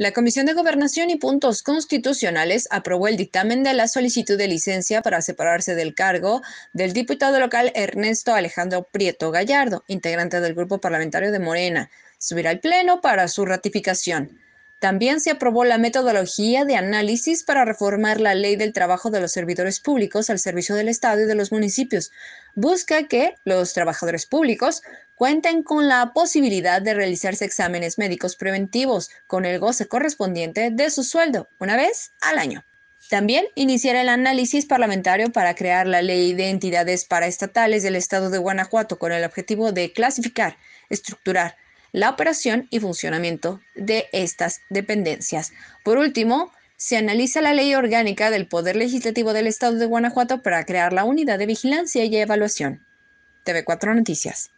La Comisión de Gobernación y Puntos Constitucionales aprobó el dictamen de la solicitud de licencia para separarse del cargo del diputado local Ernesto Alejandro Prieto Gallardo, integrante del Grupo Parlamentario de Morena. Subirá al Pleno para su ratificación. También se aprobó la metodología de análisis para reformar la ley del trabajo de los servidores públicos al servicio del Estado y de los municipios. Busca que los trabajadores públicos cuenten con la posibilidad de realizarse exámenes médicos preventivos con el goce correspondiente de su sueldo una vez al año. También iniciará el análisis parlamentario para crear la ley de entidades paraestatales del Estado de Guanajuato con el objetivo de clasificar, estructurar, la operación y funcionamiento de estas dependencias. Por último, se analiza la ley orgánica del Poder Legislativo del Estado de Guanajuato para crear la unidad de vigilancia y evaluación. TV4 Noticias.